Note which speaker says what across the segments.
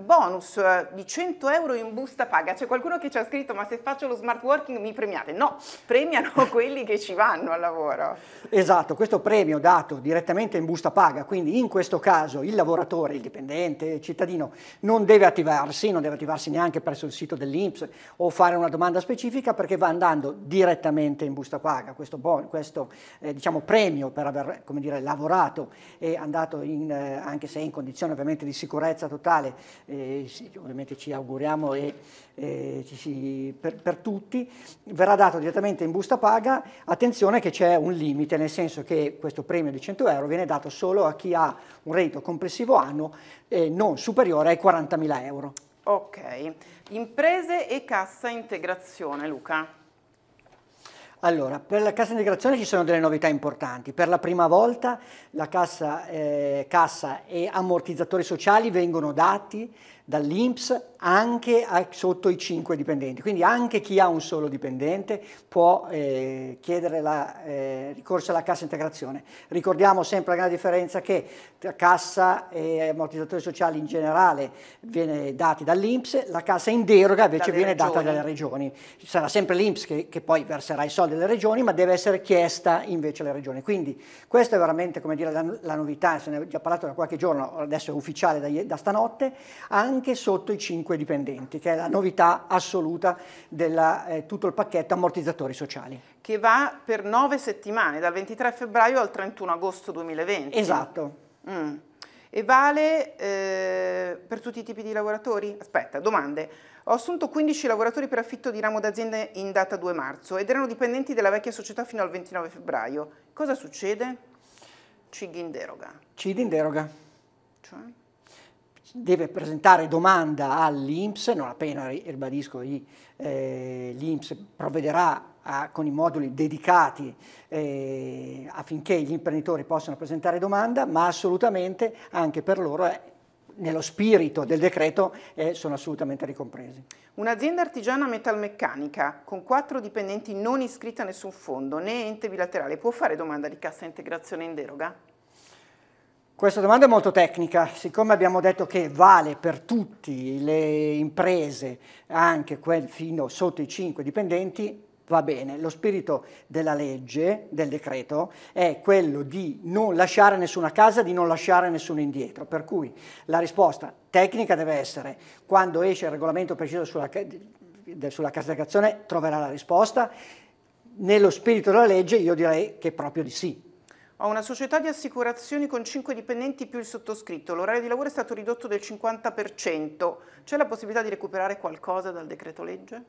Speaker 1: Bonus eh, di 100 euro in busta paga. C'è qualcuno che ci ha scritto: Ma se faccio lo smart working mi premiate? No, premiano quelli che ci vanno al lavoro.
Speaker 2: Esatto, questo premio dato direttamente in busta paga, quindi in questo caso il lavoratore, il dipendente, il cittadino non deve attivarsi, non deve attivarsi neanche presso il sito dell'INPS o fare una domanda specifica perché va andando direttamente in busta paga. Questo, bon, questo eh, diciamo, premio per aver dire, lavorato e andato in, eh, anche se in condizione ovviamente di sicurezza totale eh, sì, ovviamente ci auguriamo e, eh, sì, per, per, tutti, verrà dato direttamente in busta paga, attenzione che c'è un limite, nel senso che questo premio di 100 euro viene dato solo a chi ha un reddito complessivo anno eh, non superiore ai 40.000 euro.
Speaker 1: Ok, imprese e cassa integrazione Luca.
Speaker 2: Allora, per la cassa integrazione ci sono delle novità importanti. Per la prima volta la cassa, eh, cassa e ammortizzatori sociali vengono dati dall'INPS anche a, sotto i 5 dipendenti, quindi anche chi ha un solo dipendente può eh, chiedere la, eh, ricorso alla cassa integrazione. Ricordiamo sempre la grande differenza che cassa e ammortizzatori sociali in generale viene dati dall'INPS, la cassa in deroga invece viene regioni. data dalle regioni. Sarà sempre l'INPS che, che, poi verserà i soldi alle regioni, ma deve essere chiesta invece alle regioni. Quindi questa è veramente come dire, la, la novità, se ne ho già parlato da qualche giorno, adesso è ufficiale da, da stanotte, anche anche sotto i 5 dipendenti, che è la novità assoluta di eh, tutto il pacchetto ammortizzatori sociali.
Speaker 1: Che va per 9 settimane, dal 23 febbraio al 31 agosto 2020. Esatto. Mm. E vale eh, per tutti i tipi di lavoratori? Aspetta, domande. Ho assunto 15 lavoratori per affitto di ramo d'azienda in data 2 marzo ed erano dipendenti della vecchia società fino al 29 febbraio. Cosa succede? CID in deroga.
Speaker 2: CID in deroga. Cioè? deve presentare domanda all'INPS, non appena, ribadisco, eh, l'INPS provvederà a, con i moduli dedicati eh, affinché gli imprenditori possano presentare domanda, ma assolutamente anche per loro, eh, nello spirito del decreto, eh, sono assolutamente ricompresi.
Speaker 1: Un'azienda artigiana metalmeccanica con quattro dipendenti non iscritta a nessun fondo né ente bilaterale può fare domanda di cassa integrazione in deroga?
Speaker 2: Questa domanda è molto tecnica, siccome abbiamo detto che vale per tutte le imprese, anche quel fino sotto i 5 dipendenti, va bene, lo spirito della legge, del decreto, è quello di non lasciare nessuna casa, di non lasciare nessuno indietro, per cui la risposta tecnica deve essere quando esce il regolamento preciso sulla, sulla classificazione troverà la risposta, nello spirito della legge io direi che proprio di sì. Ho una società di
Speaker 1: assicurazioni con 5 dipendenti più il sottoscritto. L'orario di lavoro è stato ridotto del 50%. C'è la possibilità di recuperare qualcosa dal decreto legge?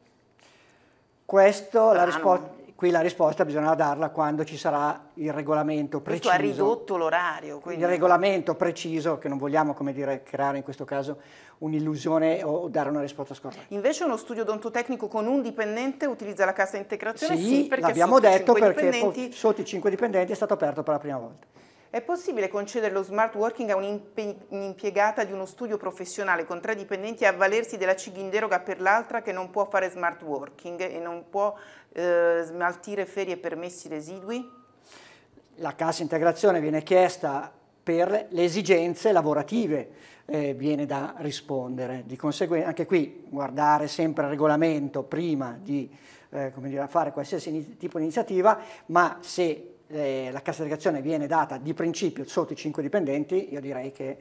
Speaker 2: Questo, la, ah, rispo- qui la risposta bisognerà darla quando ci sarà il regolamento preciso. Questo ha ridotto
Speaker 1: l'orario. Quindi... Il regolamento
Speaker 2: preciso, che non vogliamo dire, creare in questo caso un'illusione o dare una risposta scorretta.
Speaker 1: Invece uno studio odontotecnico con un dipendente utilizza la cassa integrazione? Sì, sì l'abbiamo detto perché dipendenti...
Speaker 2: sotto i 5 dipendenti è stato aperto per la prima volta.
Speaker 1: È possibile concedere lo smart working a un'impiegata di uno studio professionale con tre dipendenti e avvalersi della CIG in deroga per l'altra che non può fare smart working e non può eh, smaltire ferie e permessi residui?
Speaker 2: La cassa integrazione viene chiesta per le esigenze lavorative eh, viene da rispondere. Di conseguenza, anche qui guardare sempre il regolamento prima di eh, dire, fare qualsiasi tipo di iniziativa, ma se eh, la classificazione viene data di principio sotto i 5 dipendenti, io direi che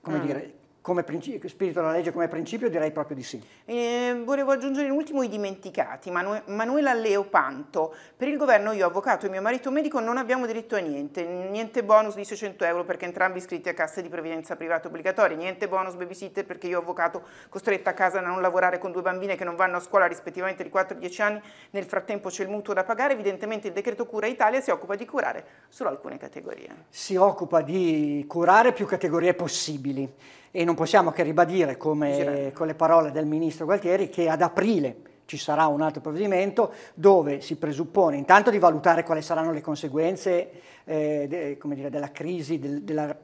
Speaker 2: come ah. dire, come spirito della legge come principio direi proprio di sì. Eh, volevo aggiungere in ultimo i dimenticati, Manu
Speaker 1: Manuela Leopanto, per il governo io avvocato e mio marito medico non abbiamo diritto a niente, niente bonus di 600 euro perché entrambi iscritti a casse di previdenza privata obbligatoria, niente bonus babysitter perché io avvocato costretta a casa a non lavorare con due bambine che non vanno a scuola rispettivamente di 4 10 anni, nel frattempo c'è il mutuo da pagare, evidentemente il decreto cura Italia si occupa di curare solo alcune categorie.
Speaker 2: Si occupa di curare più categorie possibili e non possiamo che ribadire, come con le parole del ministro Gualtieri, che ad aprile ci sarà un altro provvedimento dove si presuppone intanto di valutare quali saranno le conseguenze eh, de, dire, della crisi, del, della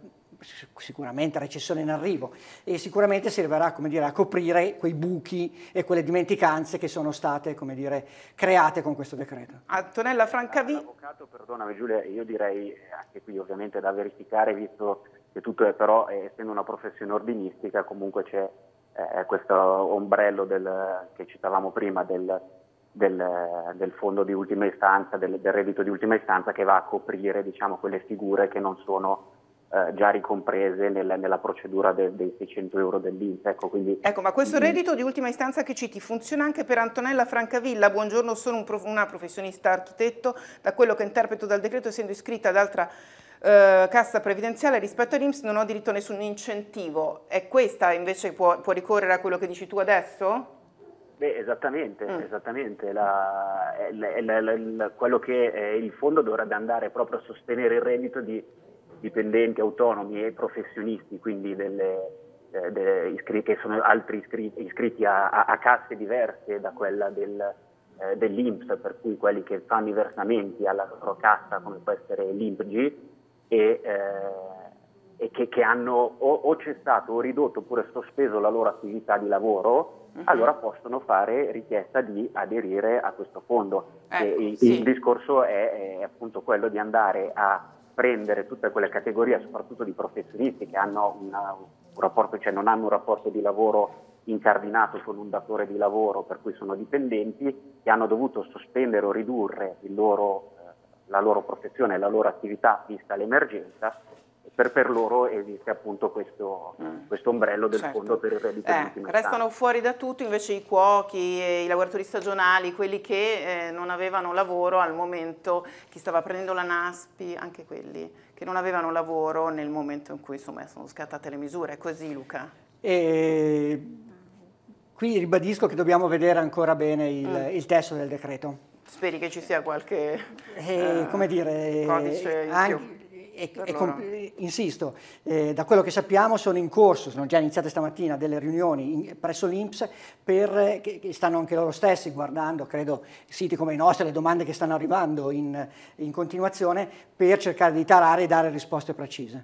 Speaker 2: sicuramente recessione in arrivo e sicuramente servirà dire, a coprire quei buchi e quelle dimenticanze che sono state dire, create con questo decreto. Antonella
Speaker 3: Francavi. Avvocato, perdonami Giulia, io direi eh, anche qui ovviamente da verificare visto che tutto è però, eh, essendo una professione ordinistica, comunque c'è eh, eh, questo ombrello del, che citavamo prima del, del, del, fondo di ultima istanza, del, reddito di ultima istanza che va a coprire diciamo, quelle figure che non sono eh, già ricomprese nella, nella procedura de, dei 600 euro dell'INSE. Ecco, ecco, ma questo mm. reddito
Speaker 1: di ultima istanza che citi funziona anche per Antonella Francavilla, buongiorno, sono un prof, una professionista architetto, da quello che interpreto dal decreto essendo iscritta ad altra eh, cassa previdenziale rispetto all'Inps non ho diritto a nessun incentivo. È questa invece può, può ricorrere a quello che
Speaker 3: dici tu adesso? Beh, esattamente, mm. esattamente. La, la, la, quello che eh, il fondo dovrebbe andare proprio a sostenere il reddito di dipendenti autonomi e professionisti, quindi delle, eh, delle iscritti, che sono altri iscritti, iscritti a, a, a, casse diverse da quella del, eh, dell'INPS, per cui quelli che fanno i versamenti alla loro cassa, come può essere l'INPG, e, eh, e che, che, hanno o, o cessato o ridotto oppure sospeso la loro attività di lavoro, Uh-huh. allora possono fare richiesta di aderire a questo fondo. Ecco, il, sì. il, discorso è, è, appunto quello di andare a prendere tutte quelle categorie, soprattutto di professionisti che hanno una, un rapporto, cioè non hanno un rapporto di lavoro incardinato con un datore di lavoro per cui sono dipendenti, che hanno dovuto sospendere o ridurre il loro la loro professione e la loro attività vista l'emergenza per, per, loro esiste appunto questo, mm. questo ombrello del certo. fondo per il reddito eh, di Restano
Speaker 1: fuori da tutto invece i cuochi, i lavoratori stagionali, quelli che eh, non avevano lavoro al momento, chi stava prendendo la NASPI, anche quelli che non avevano lavoro nel momento in cui insomma, sono scattate le misure. È così Luca?
Speaker 2: E... Qui ribadisco che dobbiamo vedere ancora bene il, mm. il testo del decreto.
Speaker 1: Speri che ci sia qualche eh, come
Speaker 2: dire, eh, codice in anche, più. E, e, insisto, eh, da quello che sappiamo sono in corso, sono già iniziate stamattina delle riunioni in, presso l'Inps per, eh, che, che, stanno anche loro stessi guardando, credo, siti come i nostri, le domande che stanno arrivando in, in continuazione per cercare di tarare e dare risposte precise.